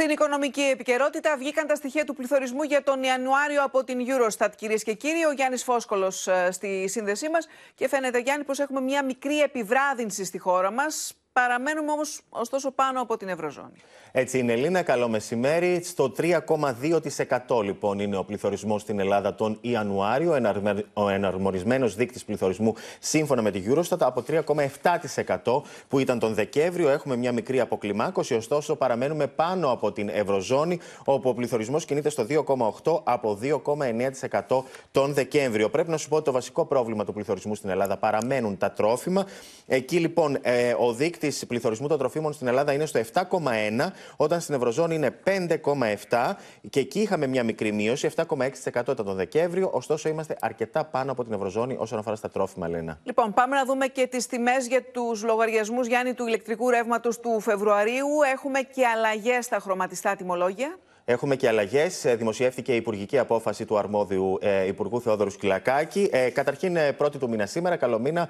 Στην οικονομική επικαιρότητα βγήκαν τα στοιχεία του πληθωρισμού για τον Ιανουάριο από την Eurostat, κυρίες και κύριοι. Ο Γιάννης Φόσκολος ε, στη σύνδεσή μας. Και φαίνεται, Γιάννη, πως έχουμε μια μικρή επιβράδυνση στη χώρα μας. Παραμένουμε όμως ωστόσο πάνω από την Ευρωζώνη. Έτσι είναι, Ελίνα. Καλό μεσημέρι. Στο 3,2% λοιπόν είναι ο πληθωρισμός στην Ελλάδα τον Ιανουάριο. Ο εναρμορισμένο δείκτης πληθωρισμού σύμφωνα με τη Eurostat από 3,7% που ήταν τον Δεκέμβριο. Έχουμε μια μικρή αποκλιμάκωση, ωστόσο παραμένουμε πάνω από την Ευρωζώνη, όπου ο πληθωρισμός κινείται στο 2,8% από 2,9% τον Δεκέμβριο. Πρέπει να σου πω ότι το βασικό πρόβλημα του πληθωρισμού στην Ελλάδα παραμένουν τα τρόφιμα. Εκεί λοιπόν ε, ο δείκτης πληθωρισμού των τροφίμων στην Ελλάδα είναι στο 7,1, όταν στην Ευρωζώνη είναι 5,7 και εκεί είχαμε μια μικρή μείωση, 7,6% ήταν τον Δεκέμβριο. Ωστόσο, είμαστε αρκετά πάνω από την Ευρωζώνη όσον αφορά στα τρόφιμα, Λένα. Λοιπόν, πάμε να δούμε και τις τιμές για τους λογαριασμούς Γιάννη του ηλεκτρικού ρεύματος του Φεβρουαρίου. Έχουμε και αλλαγές στα χρωματιστά τιμολόγια. Έχουμε και αλλαγές. Ε, δημοσιεύτηκε η υπουργική απόφαση του αρμόδιου ε, Υπουργού Θεόδωρου Σκυλακάκη. Ε, καταρχήν, ε, πρώτη του μήνα σήμερα, καλό μήνα,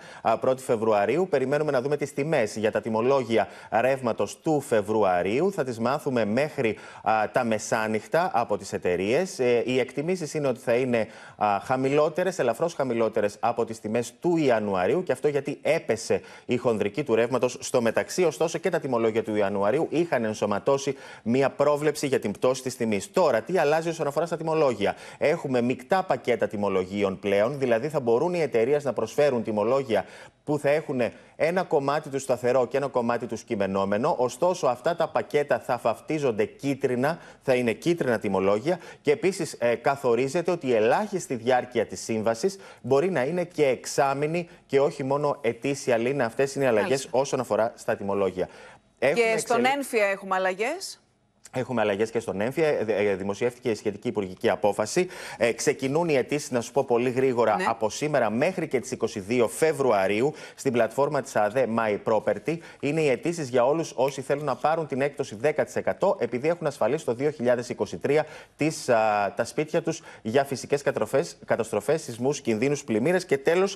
Φεβρουαρίου. Περιμένουμε να δούμε τις τιμές για τα τιμολόγια ρεύματος του Φεβρουαρίου. Θα τις μάθουμε μέχρι τα μεσάνυχτα από τις εταιρείες. Ε, οι εκτιμήσεις είναι ότι θα είναι χαμηλότερες, ελαφρώς χαμηλότερες από τις τιμές του Ιανουαρίου. Και αυτό γιατί έπεσε η χονδρική του ρεύματος στο μεταξύ. Ωστόσο, και τα τιμολόγια του Ιανουαρίου είχαν ενσωματώσει μία πρόβλεψη για την πτώση της Τώρα, τι αλλάζει όσον αφορά στα τιμολόγια. Έχουμε μεικτά πακέτα τιμολογίων πλέον, δηλαδή θα μπορούν οι εταιρείες να προσφέρουν τιμολόγια που θα έχουν ένα κομμάτι του σταθερό και ένα κομμάτι του κειμενόμενο. Ωστόσο, αυτά τα πακέτα θα φαφτίζονται κίτρινα, θα είναι κίτρινα τιμολόγια και επίσης ε, καθορίζεται ότι η ελάχιστη διάρκεια της σύμβασης μπορεί να είναι και εξάμηνη και όχι μόνο ετήσια λίνα. Αυτές είναι οι αλλαγές όσον αφορά στα τιμολόγια. Έχουμε και στον Ένφια έχουμε αλλαγές. Έχουμε αλλαγές και στον έμφυα. Ε, ε, δημοσιεύτηκε η σχετική υπουργική απόφαση. Ε, ξεκινούν οι αιτήσεις, να σου πω πολύ γρήγορα, ναι. από σήμερα μέχρι και τις 22 Φεβρουαρίου στην πλατφόρμα της ΑΔΕ My Property. Είναι οι αιτήσεις για όλους όσοι θέλουν να πάρουν την έκπτωση 10% επειδή έχουν ασφαλίσει το 2023 τις, τα σπίτια τους για φυσικές καταστροφές, σεισμούς, κινδύνους, πλημμύρες. Και τέλος,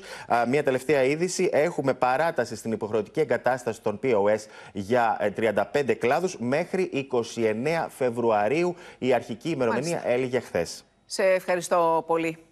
μια τελευταία είδηση. Έχουμε παράταση στην υποχρεωτική εγκατάσταση των POS για 35 ε, κλάδους μέχρι 29 9 Φεβρουαρίου. Η αρχική ημερομηνία Μάλιστα. έλεγε χθες. Σε ευχαριστώ πολύ.